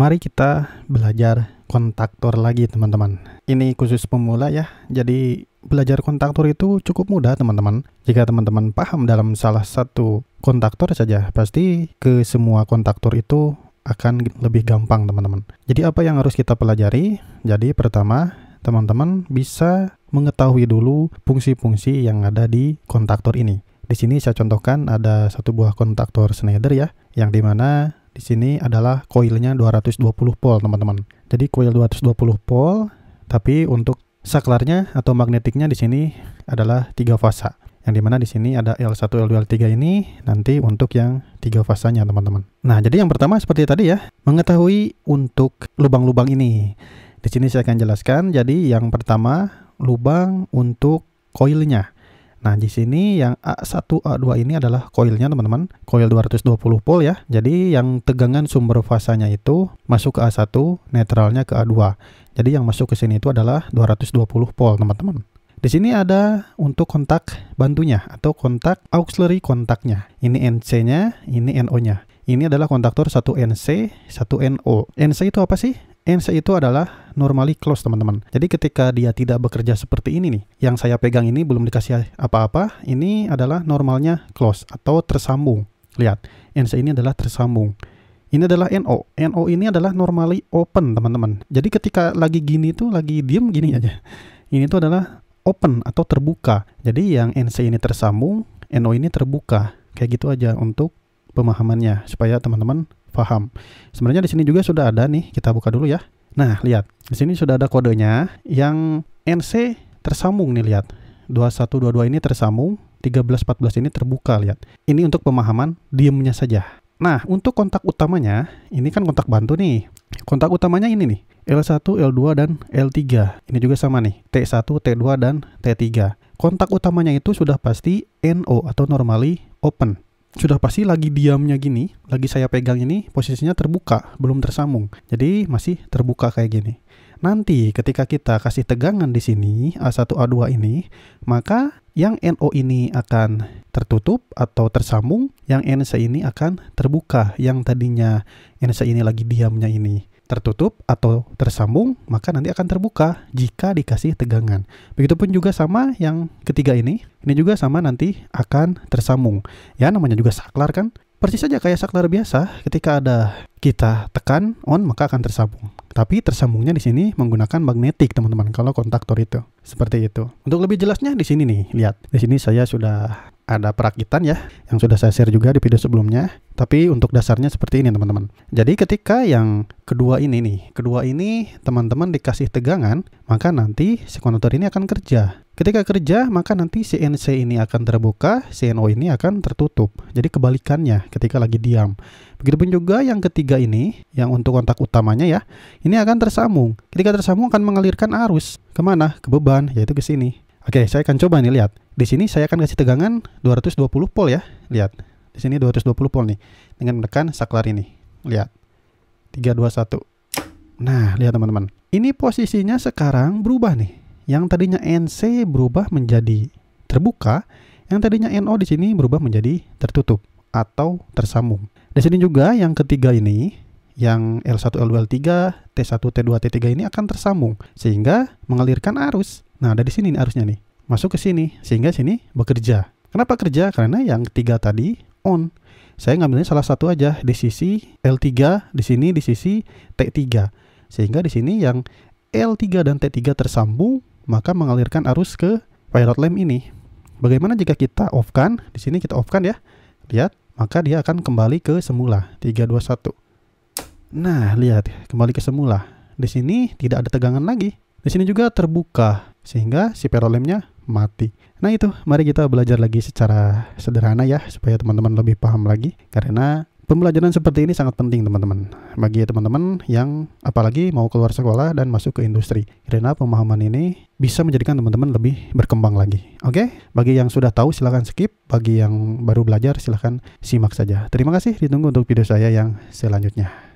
Mari kita belajar kontaktor lagi teman-teman. Ini khusus pemula ya, jadi belajar kontaktor itu cukup mudah teman-teman. Jika teman-teman paham dalam salah satu kontaktor saja, pasti ke semua kontaktor itu akan lebih gampang teman-teman. Jadi apa yang harus kita pelajari? Jadi pertama, teman-teman bisa mengetahui dulu fungsi-fungsi yang ada di kontaktor ini. Di sini saya contohkan ada satu buah kontaktor Schneider ya, yang dimana di sini adalah koilnya 220 volt teman-teman. Jadi koil 220 volt, tapi untuk saklarnya atau magnetiknya di sini adalah tiga fasa. Yang dimana di sini ada L1, L2, L3 ini nanti untuk yang tiga fasanya teman-teman. Nah jadi yang pertama seperti tadi ya, mengetahui untuk lubang-lubang ini. Di sini saya akan jelaskan. Jadi yang pertama lubang untuk koilnya. Nah, di sini yang A1, A2 ini adalah koilnya teman-teman, koil 220 volt ya. Jadi yang tegangan sumber fasanya itu masuk ke A1, netralnya ke A2. Jadi yang masuk ke sini itu adalah 220 volt teman-teman. Di sini ada untuk kontak bantunya atau kontak auxiliary kontaknya. Ini NC-nya, ini NO-nya. Ini adalah kontaktor 1NC, 1NO. NC itu apa sih? NC itu adalah normally close teman-teman. Jadi ketika dia tidak bekerja seperti ini nih, yang saya pegang ini belum dikasih apa-apa, ini adalah normalnya close atau tersambung. Lihat, NC ini adalah tersambung. Ini adalah NO. NO ini adalah normally open teman-teman. Jadi ketika lagi gini tuh lagi diem gini aja. Ini tuh adalah open atau terbuka. Jadi yang NC ini tersambung, NO ini terbuka. Kayak gitu aja untuk pemahamannya supaya teman-teman paham. Sebenarnya di sini juga sudah ada nih, kita buka dulu ya. Nah, lihat. Di sini sudah ada kodenya yang NC tersambung nih lihat. 2122 ini tersambung, 1314 ini terbuka lihat. Ini untuk pemahaman diamnya saja. Nah, untuk kontak utamanya, ini kan kontak bantu nih. Kontak utamanya ini nih, L1, L2, dan L3. Ini juga sama nih, T1, T2, dan T3. Kontak utamanya itu sudah pasti NO atau normally open sudah pasti lagi diamnya gini, lagi saya pegang ini posisinya terbuka, belum tersambung. Jadi masih terbuka kayak gini. Nanti ketika kita kasih tegangan di sini A1 A2 ini, maka yang NO ini akan tertutup atau tersambung, yang NC ini akan terbuka, yang tadinya NC ini lagi diamnya ini tertutup atau tersambung, maka nanti akan terbuka jika dikasih tegangan. Begitupun juga sama yang ketiga ini, ini juga sama nanti akan tersambung. Ya, namanya juga saklar kan. Persis saja kayak saklar biasa, ketika ada kita tekan on maka akan tersambung. Tapi tersambungnya di sini menggunakan magnetik, teman-teman, kalau kontaktor itu. Seperti itu. Untuk lebih jelasnya di sini nih, lihat. Di sini saya sudah ada perakitan ya yang sudah saya share juga di video sebelumnya. Tapi untuk dasarnya seperti ini teman-teman. Jadi ketika yang kedua ini nih, kedua ini teman-teman dikasih tegangan, maka nanti si konektor ini akan kerja. Ketika kerja, maka nanti CNC ini akan terbuka, CNO ini akan tertutup. Jadi kebalikannya ketika lagi diam. Begitupun juga yang ketiga ini, yang untuk kontak utamanya ya, ini akan tersambung. Ketika tersambung akan mengalirkan arus. Kemana? Ke beban, yaitu ke sini. Oke, saya akan coba nih lihat di sini saya akan kasih tegangan 220 volt ya. Lihat. Di sini 220 volt nih dengan menekan saklar ini. Lihat. 321. Nah, lihat teman-teman. Ini posisinya sekarang berubah nih. Yang tadinya NC berubah menjadi terbuka, yang tadinya NO di sini berubah menjadi tertutup atau tersambung. Di sini juga yang ketiga ini yang L1, L2, L3, T1, T2, T3 ini akan tersambung sehingga mengalirkan arus. Nah, ada di sini nih arusnya nih masuk ke sini sehingga sini bekerja. Kenapa kerja? Karena yang tiga tadi on. Saya ngambilnya salah satu aja di sisi L3, di sini di sisi T3. Sehingga di sini yang L3 dan T3 tersambung, maka mengalirkan arus ke pilot lamp ini. Bagaimana jika kita off kan? Di sini kita off kan ya. Lihat, maka dia akan kembali ke semula. Tiga dua satu. Nah, lihat, kembali ke semula. Di sini tidak ada tegangan lagi. Di sini juga terbuka sehingga si pilot lampnya mati. Nah itu, mari kita belajar lagi secara sederhana ya, supaya teman-teman lebih paham lagi. Karena pembelajaran seperti ini sangat penting teman-teman. Bagi teman-teman yang apalagi mau keluar sekolah dan masuk ke industri. Karena pemahaman ini bisa menjadikan teman-teman lebih berkembang lagi. Oke, bagi yang sudah tahu silahkan skip, bagi yang baru belajar silahkan simak saja. Terima kasih, ditunggu untuk video saya yang selanjutnya.